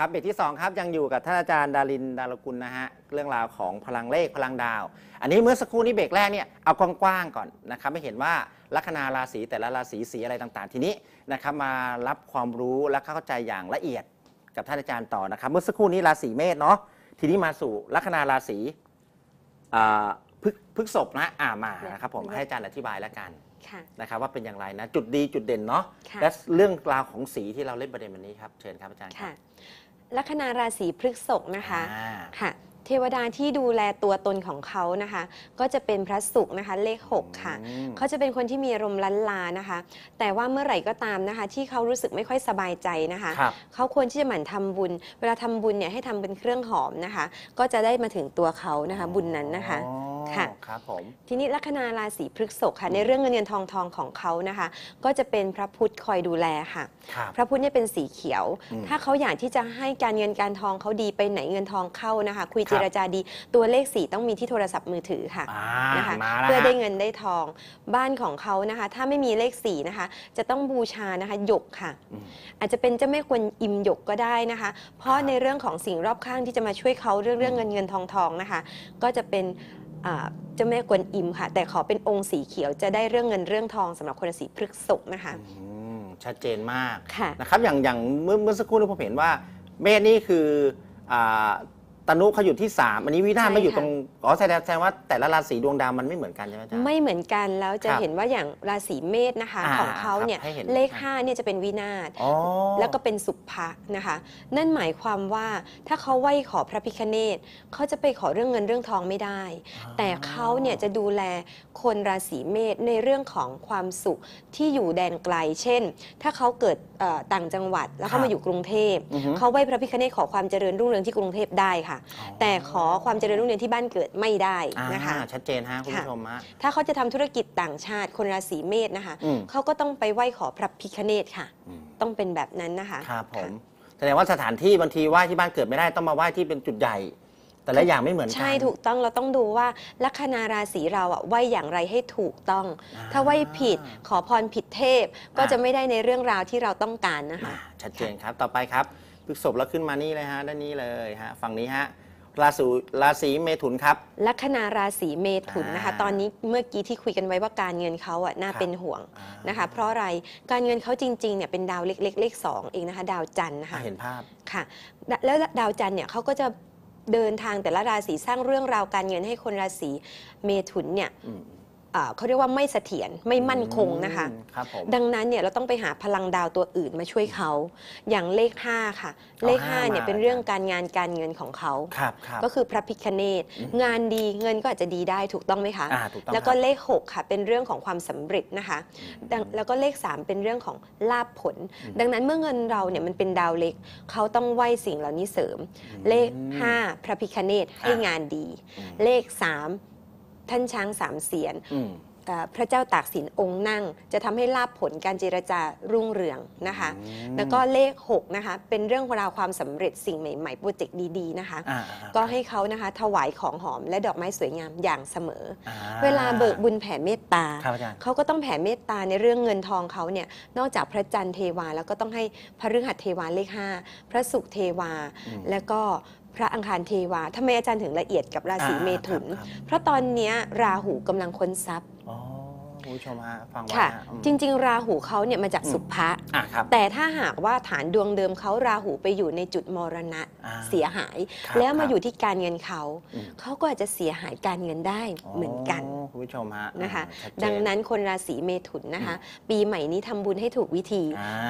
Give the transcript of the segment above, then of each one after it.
ครับเบรกที่2ครับยังอยู่กับท่านอาจารย์ดารินดารกุลนะฮะเรื่องราวของพลังเลขพลังดาว อันนี้เมื่อสักครู่นี้เบรกแรกเนี่ยเอากว้างๆก่อนนะครับไม่เห็นว่าลัคนาราศีแต่ละราศีสีอะไรต่าง ๆ ทีนี้นะครับมารับความรู้และเข้าใจอย่างละเอียดกับท่านอาจารย์ต่อนะครับเมื่อสักครู่นี้ราศีเมษเนาะทีนี้มาสู่ลัคนาราศีพฤกพฤกษบนะอ่ามานะครับผมให้อาจารย์อธิบายแล้วกันนะครับว่าเป็นอย่างไรนะจุดดีจุดเด่นเนาะะและเรื่องราวของสีที่เราเล่นประเด็นวันนี้ครับเชิญครับอาจารย์ค่ะลัคนาราศีพฤกษ์นะคะค่ะ เทวดาที่ดูแลตัวตนของเขานะคะ ก็จะเป็นพระศุกร์นะคะ เลขหกค่ะ เขาจะเป็นคนที่มีอารมณ์ล้นลานะคะ แต่ว่าเมื่อไหร่ก็ตามนะคะ ที่เขารู้สึกไม่ค่อยสบายใจนะคะคเขาควรที่จะหมั่นทำบุญ เวลาทำบุญเนี่ยให้ทำเป็นเครื่องหอมนะคะ ก็จะได้มาถึงตัวเขานะคะ บุญนั้นนะคะค่ะครับผมทีนี้ลัคนาราศีพฤกษ์ค่ะ ในเรื่องเงินเงินทองทองของเขานะคะ ก็จะเป็นพระพุธคอยดูแลค่ะครพระพุธเนี่ยเป็นสีเขียว ถ้าเขาอยากที่จะให้การเงินการทองเขาดีไปไหนเงินทองเข้านะคะ คุยเจรจาดีตัวเลขสีต้องมีที่โทรศัพท์มือถือค่ะนะคะเพื่อได้เงินได้ทองบ้านของเขานะคะถ้าไม่มีเลขสีนะคะ จะต้องบูชานะคะหยกค่ะอาจจะเป็นเจ้าแม่กวนอิมหยกก็ได้นะคะเพราะในเรื่องของสิ่งรอบข้างที่จะมาช่วยเขาเรื่องเรื่องเงินเงินทองทองนะคะก็จะเป็นเจ้าแม่กวนอิมค่ะ แต่ขอเป็นองค์สีเขียวจะได้เรื่องเงินเรื่องทองสำหรับคนราศีพฤกษ์นะคะชัดเจนมากะนะครับ อย่างอย่างเมื่อเมื่อสักครู่นี้ผมเห็นว่าเมษนี่คืออตนุเขาอยู่ที่ 3 อันนี้วินาศใ่มาอยู่ตรง อ๋อแสดงแสดงว่าแต่ละราศีดวงดาวมัน ไม่เหมือนกันใช่ไหมจ๊ะไม่เหมือนกัน แล้วจะเห็นว่าอย่างราศีเมษนะคะอของเขาเนี่ยเลขเห้าเลข5เนี่ยจะเป็นวินาศแล้วก็เป็นสุภะนะคะ นั่นหมายความว่าถ้าเขาไหว้ขอพระพิคเนตเขาจะไปขอเรื่องเงินเรื่องทองไม่ได้ แต่เขาเนี่ยจะดูแลคนราศีเมษในเรื่องของความสุขที่อยู่แดนไกลเช่น ถ้าเขาเกิดต่างจังหวัดแล้วเขามาอยู่กรุงเทพเขาไหว้พระพิคเนตขอความเจริญรุ่งเรืองที่กรุงเทพได้ค่ะแต่ขอความเจริญรุ่งเรืองที่บ้านเกิดไม่ได้นะคะชัดเจนฮะคุณผู้ชมฮะถ้าเขาจะทำธุรกิจต่างชาติคนราศีเมษนะคะเขาก็ต้องไปไหว้ ขอพระพิคเนตค่ะ ต้องเป็นแบบนั้นนะคะครับผมแสดงว่าสถานที่บางทีไหว้ ที่บ้านเกิดไม่ได้ต้องมาไหว้ที่เป็นจุดใหญ่ แต่ละอย่างไม่เหมือนกันใช่ถูกต้องเราต้องดูว่าลัคนาราศีเราอะไหวอย่างไรให้ถูกต้องอถ้าไหวผิดขอพรผิดเทพก็จะไม่ได้ในเรื่องราวที่เราต้องการนะคะชัดเจนครับต่อไปครับพฤษภแล้วขึ้นมานี่เลยฮะด้านนี้เลยฮะฝั่งนี้ฮะราศีราศีเมถุนครับ ลัคนาราศีเมถุนนะคะตอนนี้เมื่อกี้ที่คุยกันไว้ว่าการเงินเขาอ่ะน่าเป็นห่วงนะคะ เพราะอะไรการเงินเขาจริงๆเนี่ยเป็นดาวเล็กๆเลขสองเองนะคะดาวจันทร์นะคะเห็นภาพค่ะ แล้วดาวจันทร์เนี่ยเขาก็จะเดินทางแต่ละราศีสร้างเรื่องราวการเงินให้คนราศีเมถุนเนี่ยเขาเรียกว่าไม่เสถียรไม่มั่นคง นะคะคดังนั้นเนี่ยเราต้องไปหาพลังดาวตัวอื่นมาช่วยเขา อย่างเลข 5 ค่ะ เลข 5เนี่ยเป็นเรื่องการงานการเงินของเขา ก็คือพระพิคเนตงานดีเงินก็อาจจะดีได้ถูกต้องไหมคะ แล้วก็เลข 6 ค่ะเป็นเรื่องของความสำเร็จนะคะ แล้วก็เลข 3 เป็นเรื่องของลาภผล ดังนั้นเมื่อเงินเราเนี่ยมันเป็นดาวเล็กเขาต้องไหวสิ่งเหล่านี้เสริม เลข 5 พระพิคเนตให้งานดี เลข3ท่านช้างสามเสียนพระเจ้าตากสินองค์นั่งจะทำให้ลาบผลการเจรจารุ่งเรืองนะคะ แล้วก็เลข6นะคะเป็นเรื่องราวความสำเร็จสิ่งใหม่ๆโปรเจกต์ดีๆนะคะ ก็ให้เขานะคะถวายของหอมและดอกไม้สวยงามอย่างเสมอ เวลาเบิกบุญแผ่เมตตา เขาก็ต้องแผ่เมตตาในเรื่องเงินทองเขาเนี่ยนอกจากพระจันทร์เทวา แล้วก็ต้องให้พระฤหัสเทวาเลข5พระศุกร์เทวาแล้วก็พระอังคารเทวาทำไมอาจารย์ถึงละเอียดกับราศีเมถุน เพราะตอนนี้ราหูกำลังค้นทรัพย์คุณผู้ชมฮะ ฟังว่ะจริงๆ ราหูเขาเนี่ยมาจากสุภะแต่ถ้าหากว่าฐานดวงเดิมเขาราหูไปอยู่ในจุดมรณะเสียหาย แล้วมาอยู่ที่การเงินเขา เขาก็อาจจะเสียหายการเงินได้เหมือนกันคุณผู้ชมฮะนะคะดังนั้นคนราศีเมถุนนะคะ ปีใหม่นี้ทำบุญให้ถูกวิธี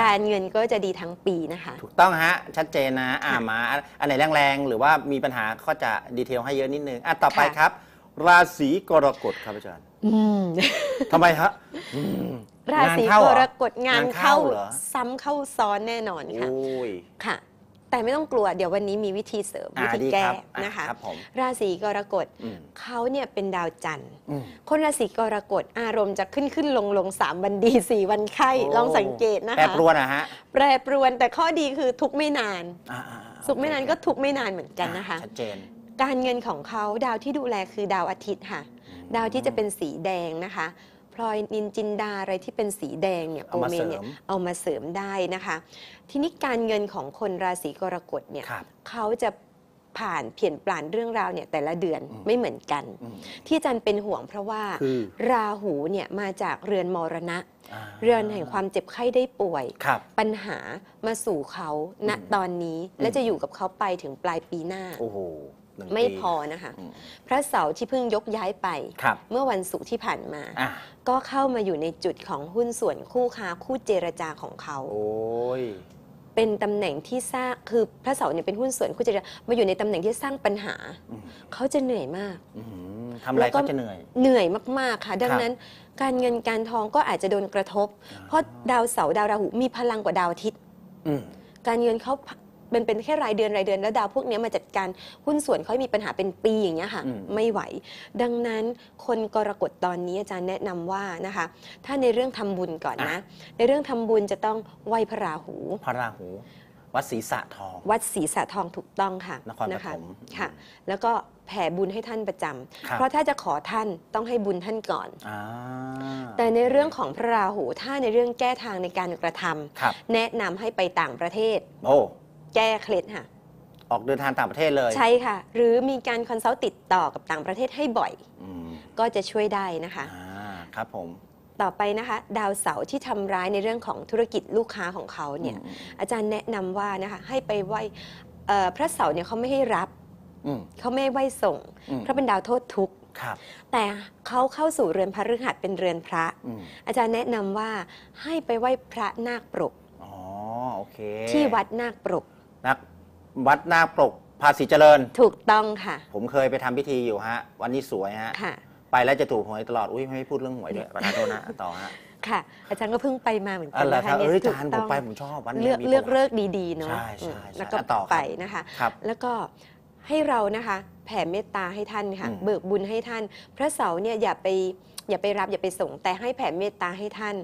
การเงินก็จะดีทั้งปีนะคะถูกต้องฮะ ชัดเจนนะอ่ามาอันไหนแรงๆหรือว่ามีปัญหาก็จะดีเทลให้เยอะนิดนึงอ่ะต่อไปครับ ราศีกรกฎครับอาจารย์ทำไมฮะราศีกรกฎงานเข้าซ้ำเข้าซ้อนแน่นอนค่ะค่ะ แต่ไม่ต้องกลัวเดี๋ยววันนี้มีวิธีเสริม วิธีแก้นะคะ ราศีกรกฎเขาเนี่ยเป็นดาวจันทร์ คนราศีกรกฎอารมณ์จะขึ้นขึ้นลงลงสามวันดีสี่วันไข้ ลองสังเกตนะคะ แปรปรวนนะฮะ แปรปรวนแต่ข้อดีคือทุกไม่นานสุขไม่นานก็ทุกไม่นานเหมือนกันนะคะชัดเจนการเงินของเขาดาวที่ดูแลคือดาวอาทิตย์ค่ะดาวที่จะเป็นสีแดงนะคะพลอยนินจินดาอะไรที่เป็นสีแดงเนี่ยโกอมเมนเนี่ยเอามาเสริมได้นะคะ ทีนี้การเงินของคนราศีกรกฎเนี่ยเขาจะผ่านเปลี่ยนปลานเรื่องราวเนี่ยแต่ละเดือนอมไม่เหมือนกัน ที่อาจันเป็นห่วงเพราะว่าราหูเนี่ยมาจากเรือนมรณะ เรือนแห่งความเจ็บไข้ได้ป่วย ปัญหามาสู่เขาณตอนนี้และจะอยู่กับเขาไปถึงปลายปีหน้าโอ้โห่ไม่พอนะคะ พระเสาร์ที่เพิ่งยกย้ายไป เมื่อวันศุกร์ที่ผ่านมาก็เข้ามาอยู่ในจุดของหุ้นส่วนคู่ค้า คู่เจรจาของเขาเป็นตำแหน่งที่สร้างคือพระเสาร์เนี่ยเป็นหุ้นส่วนคู่เจรจามาอยู่ในตำแหน่งที่สร้างปัญหา เขาจะเหนื่อยมากทำอะไรก็จะเหนื่อย เหนื่อยมาก ๆค่ะ ดังนั้นการเงินการทองก็อาจจะโดนกระทบ เพราะดาวเสาร์ดาวราหูมีพลังกว่าดาวอาทิตย์การเงินเขาป็นเป็นแค่รายเดือนรายเดือนแล้วดาวพวกนี้มาจัดการหุ้นส่วนค่อยมีปัญหาเป็นปีอย่างเงี้ยค่ะ ไม่ไหว ดังนั้นคนกรกฎตอนนี้อาจารย์แนะนำว่านะคะ ถ้าในเรื่องทำบุญก่อนนะ ในเรื่องทำบุญจะต้องไหวพระราหู พระราหูวัดศรีสะทอง วัดศรีสะทองถูกต้องค่ะนครปฐมค่ะแล้วก็แผ่บุญให้ท่านประจำ เพราะถ้าจะขอท่านต้องให้บุญท่านก่อน แต่ในเรื่องของพระราหูถ้าในเรื่องแก้ทางในการกระทำ แนะนำให้ไปต่างประเทศโแก้เคล็ดค่ะออกเดินทางต่างประเทศเลยใช่ค่ะ หรือมีการคอนซัลต์ติดต่อกับต่างประเทศให้บ่อยอก็จะช่วยได้นะคะครับผม ต่อไปนะคะ ดาวเสาร์ที่ทำร้ายในเรื่องของธุรกิจลูกค้าของเขาเนี่ยอาจารย์แนะนำว่านะคะให้ไปไหว้พระเสาร์เนี่ยเขาไม่ให้รับเขาไม่ไหว้ส่งเพราะเป็นดาวโทษทุกข์แต่เขาเข้าสู่เรือนพระฤหัสเป็นเรือนพระออาจารย์แนะนำว่าให้ไปไหว้พระนาคปรกอ๋อโอเคที่วัดนาคปรกนักวัดนาคปลกภาษีเจริญ ถูกต้องค่ะ ผมเคยไปทำพิธีอยู่ฮะ วันนี้สวยฮะค่ะ ไปแล้วจะถูกหวยตลอด อุ้ยไม่พูดเรื่องหวยด้วยประธานโทษนะต่อฮะ ค่ะอาจารย์ก็เพิ่งไปมาเหมือนกันนะคะบเอ้ยยจานผมไป ผมชอบวันนี้เลือก เลือกดี ๆ เนาะใช่ใช่แล้วก็ต่อไปนะคะ แล้วก็ให้เรานะคะแผ่เมตตาให้ท่านค่ะเบิกบุญให้ท่าน พระเสาเนี่ยอย่าไปอย่าไปรับอย่าไปส่งแต่ให้แผ่เมตตาให้ท่าน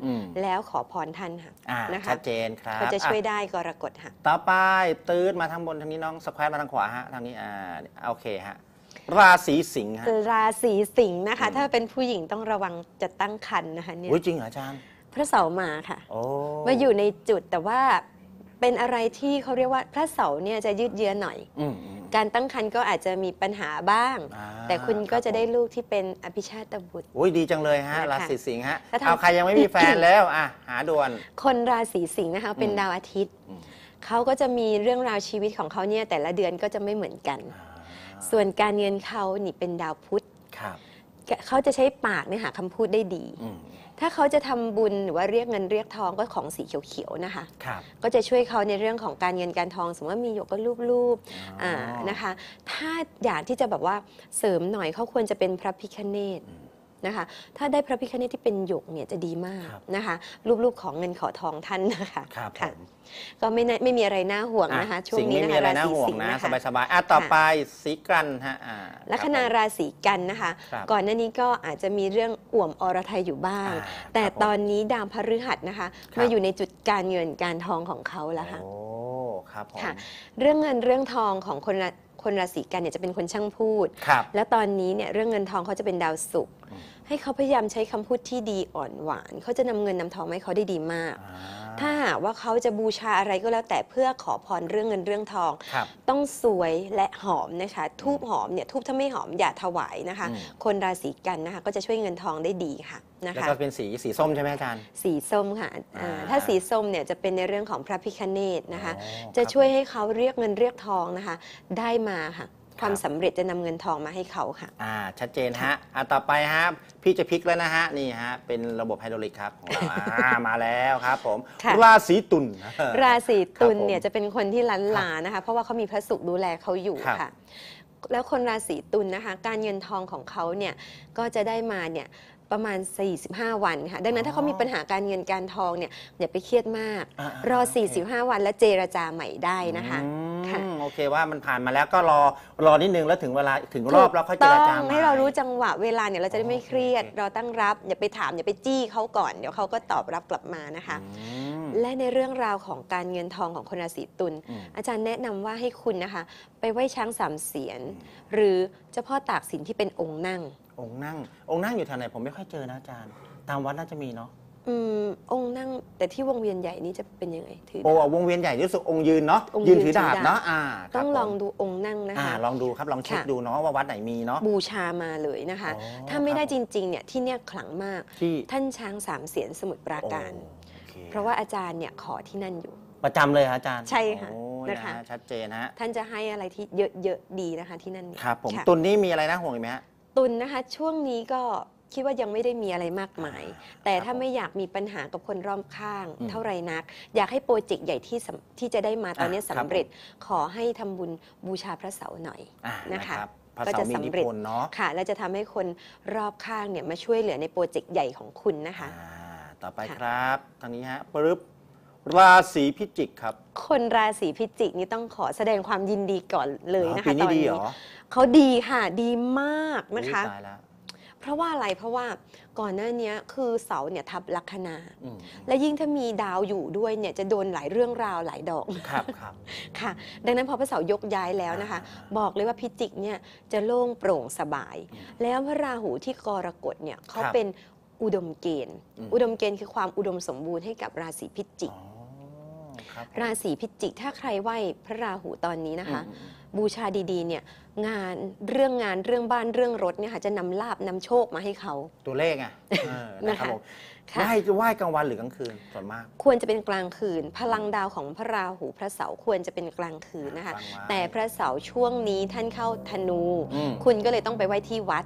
แล้วขอพรท่าน ค่ะนะคะชัดเจนครับก็จะช่วยได้กรกฎค่ะต่อไปตื้นมาทางบนทางนี้น้องสแควร์มาทางขวาฮะทางนี้อ่าโอเคฮะราศีสิงห์ฮะราศีสิงห์นะคะ ถ้าเป็นผู้หญิงต้องระวังจะตั้งครรภ์นะคะเนี่ยจริงเหรออาจารย์พระเสามาค่ะมาอยู่ในจุดแต่ว่าเป็นอะไรที่เขาเรียกว่าพระเสาเนี่ยจะยืดเยื้อหน่อยอการตั้งครรภ์ก็อาจจะมีปัญหาบ้างาแต่คุณก็จะได้ลูกที่เป็นอภิชาตบุตรโอ้ยดีจังเลยฮะ ราศีสิงห์ฮะ เอา ใครยังไม่มีแฟนแล้ว อ่ะ หาด่วน คนราศีสิงห์นะคะเป็นดาวอาทิตย์ เขาก็จะมีเรื่องราวชีวิตของเขาเนี่ย แต่ละเดือนก็จะไม่เหมือนกัน ส่วนการเงินเขานี่เป็นดาวพุธเขาจะใช้ปากเนี่ยหาคำพูดได้ดีถ้าเขาจะทำบุญ หรือว่าเรียกเงินเรียกทองก็ของสีเขียวๆนะคะก็จะช่วยเขาในเรื่องของการเงินการทอง สมมติว่ามีหยกก็รูปๆนะคะ ถ้าอยากที่จะแบบว่าเสริมหน่อยเขาควรจะเป็นพระพิคเนตนะคะถ้าได้พระพิคเนตที่เป็นหยกเนี่ยจะดีมากนะคะรูปูปของเงินขอทองท่านนะคะครับค่ะก็ไม่ไม่มีอะไรน่าห่วงนะคะช่วงนี้ไม่นะมีคะอะไรน่าห่วงนะสบายสบายอ่ะต่อไปสีกันฮะลัคนาราศีกันนะคะ ก่อนหน้านี้ก็อาจจะมีเรื่องอ่วมอรไทยอยู่บ้าง แต่ตอนนี้ดาวพฤหัสนะคะมาอยู่ในจุดการเงินการทองของเขาแล้วค่ะโอ้ครับค่ะเรื่องเงินเรื่องทองของคนคนราศีกันเนี่ยจะเป็นคนช่างพูดครับแล้วตอนนี้เนี่ยเรื่องเงินทองเขาจะเป็นดาวศุกร์ ให้เขาพยายามใช้คำพูดที่ดีอ่อนหวาน เขาจะนำเงินนำทองให้เขาได้ดีมากถ้าว่าเขาจะบูชาอะไรก็แล้วแต่เพื่อขอพรเรื่องเงินเรื่องทอง ต้องสวยและหอมนะคะทูบหอมเนี่ยทูบถ้าไม่หอมอย่าถวายนะคะ คนราศีกันนะคะ ก็จะช่วยเงินทองได้ดีค่ะนะคะแล้วก็เป็นสีสีส้มใช่ไหมอาจารย์สีส้มค่ะถ้าสีส้มเนี่ยจะเป็นในเรื่องของพระพิคเนตนะคะ จะช่วยให้เขาเรียกเงินเรียกทองนะคะ ได้มาค่ะความสำเร็จจะนำเงินทองมาให้เขาค่ะ อ่า ชัดเจนฮะ อ่าต่อไปฮะพี่จะพลิกแล้วนะฮะ นี่ฮะ เป็นระบบไฮดรอลิกครับของเรา่ามาแล้วครับผมคราศีตุลราศีตุลเนี่ยจะเป็นคนที่ล้านลานะคะ เพราะว่าเขามีพระศุกร์ดูแลเขาอยู่คค่ะ แล้วคนราศีตุลนะคะ การเงินทองของเขาเนี่ยก็จะได้มาเนี่ยประมาณ 45 วันค่ะดังนั้นถ้าเขามีปัญหาการเงินการทองเนี่ยอย่าไปเครียดมากอ่รอ45 วันแล้วเจรจาใหม่ได้นะคะโอเคว่ามันผ่านมาแล้วก็รอรอนิดนึงแล้วถึงเวลาถึงรอบแล้วค่อยเจรจาใหงมให้เรารู้จังหวะเวลาเนี่ยเราจะได้ไม่เครียดเราตั้งรับอย่าไปถามอย่าไปจี้เขาก่อน เดี๋ยวเขาก็ตอบรับกลับมานะคะและในเรื่องราวของการเงินทองของคนราศีตุลอาจารย์แนะนำว่าให้คุณนะคะ ไปไหว้ช้างสามเสียนหรือเจ้าพ่อตากสินที่เป็นองค์นั่งองค์นั่งองค์นั่งอยู่แถวไหน ผมไม่ค่อยเจอนะอาจารย์ ตามวัดน่าจะมีเนาะอืมองค์นั่ง แต่ที่วงเวียนใหญ่นี้จะเป็นยังไงถือโอ้วงเวียนใหญ่ที่สุดองค์ยืนเนาะยืนถือดาบเนาะอ่าต้องลองดูองค์นั่งนะคะลองดูครับลองเช็คดูเนาะว่าวัดไหนมีเนาะบูชามาเลยนะคะ ถ้าไม่ได้รจริงๆเนี่ยที่เนี่ยขลังมากท่านช้างสามเสียนสมุทรปราการเพราะว่าอาจารย์เนี่ยขอที่นั่นอยู่ ประจำเลยครับอาจารย์ใช่ค่ะนะะคะชัดเจนฮะท่านจะให้อะไรที่เยอะๆดีนะคะที่นั่นเนี่ยครับผมตุนนี่มีอะไรน่าห่วงไหมฮะตุนนะคะ ช่วงนี้ก็คิดว่ายังไม่ได้มีอะไรมากมาย แต่ถ้าไม่อยากมีปัญหากับคนรอบข้างเท่าไรนัก อยากให้โปรเจกต์ใหญ่ที่ที่จะได้มาตอนนี้สำเร็จขอให้ทำบุญบูชาพระเสาหน่อยนะคะก็จะสำเร็จเนาะค่ะและจะทำให้คนรอบข้างเนี่ยมาช่วยเหลือในโปรเจกต์ใหญ่ของคุณนะคะต่อไปครับทางนี้ฮะปึ๊บราศีพิจิกครับ คนราศีพิจิกนี่ต้องขอแสดงความยินดีก่อนเลยนะคะ ตอนนี้เขาดีค่ะดีมากนะคะ เพราะว่าอะไรเพราะว่าก่อนหน้านี้คือเสาเนี่ยทับลัคนาและยิ่งถ้ามีดาวอยู่ด้วยเนี่ยจะโดนหลายเรื่องราวหลายดอกครับครับค่ะดังนั้นพอพระเสายกย้ายแล้วนะคะ บอกเลยว่าพิจิกเนี่ยจะโล่งโปร่งสบาย แล้วพระราหูที่กรกฎเนี่ยเขาเป็นอุดมเกณฑ์ อุดมเกณฑ์คือความอุดมสมบูรณ์ให้กับราศีพิจิกราศีพิจิกถ้าใครไหว้พระราหูตอนนี้นะคะ บูชาดีๆเนี่ย งานเรื่องงานเรื่องบ้านเรื่องรถเนี่ยค่ะจะนำลาบนำโชคมาให้เขา ตัวเลขอ่ะนะครับผม่ะไหว้ไหว้กลางวันหรือกลางคืนส่วนมาก ควรจะเป็นกลางคืน พลังดาวของพระราหูพระเสาร์ควรจะเป็นกลางคืนนะคะ แต่พระเสาร์ช่วงนี้ท่านเข้าธนู คุณก็เลยต้องไปไหว้ที่วัด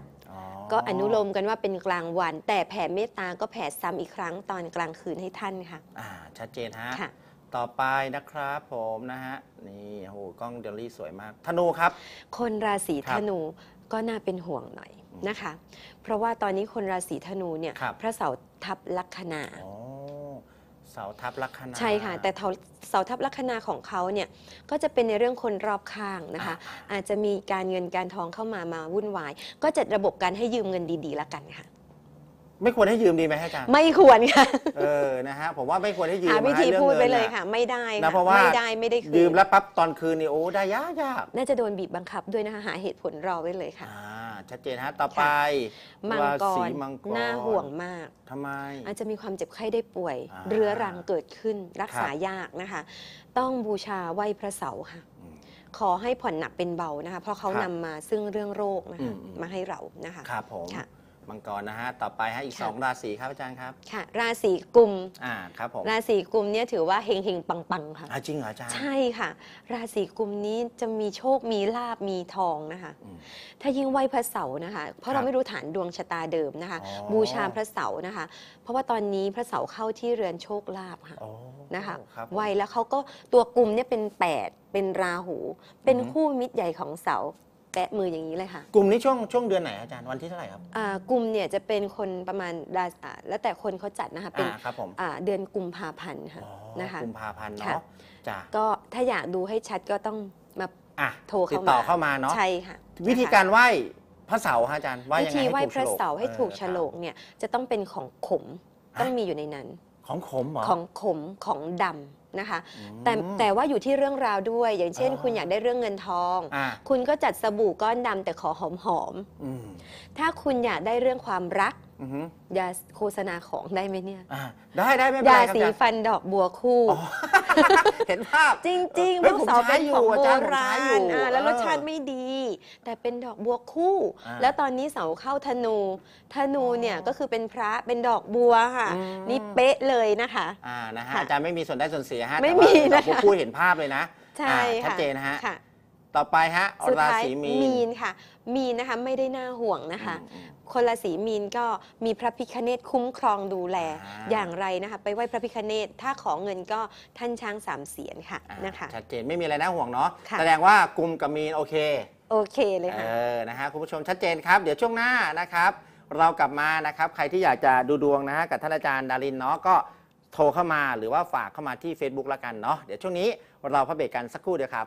ก็อนุโลมกันว่าเป็นกลางวัน แต่แผ่เมตตาก็แผ่ซ้ำอีกครั้งตอนกลางคืนให้ท่านค่ะอ่าชัดเจนฮะค่ะต่อไปนะครับ ผมนะฮะนี่โหกล้องเดลลี่สวยมาก ธนูครับ คนราศีธนูก็น่าเป็นห่วงหน่อยนะคะ เพราะว่าตอนนี้คนราศีธนูเนี่ยรพระเสาทับลัคนาโอ้เสาทับลัคนาใช่ค่ะแต่เสาทับลัคนาของเขาเนี่ยก็จะเป็นในเรื่องคนรอบข้างนะคะ อาจจะมีการเงินการทองเข้ามามาวุ่นวาย ก็จัดระบบการให้ยืมเงินดีๆแล้วกันค่ะไม่ควรให้ยืมดีไหมใอาจารย์ไม่ควรค่ะ เออนะฮะ ผมว่าไม่ควรให้ยืมหาวิธีพูดไปเลยค่ะ ไม่ได้นะเพราะว่าไม่ได้ไม่ได้คืนยืมแล้วปั๊บตอนคืนนี่โอ้ได้ยากยากน่าจะโดนบีบบังคับด้วยนะคะหาเหตุผลรอไว้เลยค่ะอ่าชัดเจนฮะ ต่อไป มังกรน่าห่วงมากทำไมอาจจะมีความเจ็บไข้ได้ป่วย เรื้อรังเกิดขึ้น รักษายากนะคะ ต้องบูชาไหว้พระเสาค่ะขอให้ผ่อนหนักเป็นเบานะคะเพราะเขานำมาซึ่งเรื่องโรคนะคะมาให้เรานะคะครับผมค่ะมังกรนะฮะ ต่อไปฮะอีกสอง2ราศีครับอาจารย์ครับ ค่ะราศีกุม อ่าครับผม ราศีกุมเนี่ยถือว่าเฮงเฮงปังปังค่ะ จริงเหรออาจารย์ ใช่ค่ะ ราศีกุมนี้จะมีโชคมีลาบ มีทองนะคะ ถ้ายิ่งไหวพระเสาร์นะคะ เพราะเราไม่รู้ฐานดวงชะตาเดิมนะคะ บูชาพระเสาร์นะคะ เพราะว่าตอนนี้พระเสาร์เข้าที่เรือนโชคลาบค่ะนะคะไหวแล้วเขาก็ตัวกุมเนี่ยเป็น8เป็นราหู เป็นคู่มิตรใหญ่ของเสาแปะมืออย่างนี้เลยค่ะกลุ่มนี้ช่วงช่วงเดือนไหนอาจารย์วันที่เท่าไหร่ครับอ่ากลุ่มเนี่ยจะเป็นคนประมาณดาอ่าแล้วแต่คนเขาจัดนะคะเป็นอ่าครับผมอ่าเดือนกุมภาพันธ์ค่ะนะคะกุมภาพันธ์เนาะจ้ะก็ถ้าอยากดูให้ชัดก็ต้องมาอ่ะโทรติดเข้ามาต่อเข้ามาเนาะใช่ค่ะวิธีการไหว้พระเสาะอาจารย์วิธีไหว้พระเสาให้ถูกฉลกเนี่ยจะต้องเป็นของขมต้องมีอยู่ในนั้นของขมหรอของขมของดำนะคะแต่แต่ว่าอยู่ที่เรื่องราวด้วยอย่างเช่น คุณอยากได้เรื่องเงินทองอคุณก็จัดสบู่ก้อนดำแต่ขอหอมหอมอม ถ้าคุณอยากได้เรื่องความรักยาโฆษณาของได้ไหมเนี่ยได้ได้ไม่เป็นยาไรยาสีฟันดอกบัวคู่ เห็นภาพจริงๆริงยลกสาวเป็นของโบราณใช้อยู่ารอยู่แล้วรสชาติไม่ดี แต่เป็นดอกบัวคู่ แล้วตอนนี้เสาเข้าธนู ธนูเนี่ยก็คือเป็นพระเป็นดอกบัวค่ะ นี่เป๊ะเลยนะคะอ่านะฮะอาจารย์ไม่มีส่วนได้ส่วนเสียฮะไม่มีนะดอกบัวคู่เห็นภาพเลยนะใช่ค่ะชัดเจนนะฮะต่อไปฮะุราาศีมีมีนค่ะ มีนนะคะไม่ได้น่าห่วงนะคะ คนราศีมีนก็มีพระพิคเนตคุ้มครองดูแลออย่างไรนะคะไปไหว้พระพิคเนตถ้าขอเงินก็ท่านช้างสามเสียนค่ะนะคะ ชัดเจนไม่มีอะไรน่าห่วงเนาะะแสดงว่ากลุ่มกับมีนโอเค โอเคเลยค่ะเอนะฮะคุณผู้ชมชัดเจนครับเดี๋ยวช่วงหน้านะครับ เรากลับมานะครับใครที่อยากจะดูดวงนะฮะกับท่านอาจารย์ดารินเนาะก็โทรเข้ามาหรือว่าฝากเข้ามาที่ Facebook ละกันเนาะเดี๋ยวช่วงนี้เราพักเบรกกันสักครู่เดียวครับ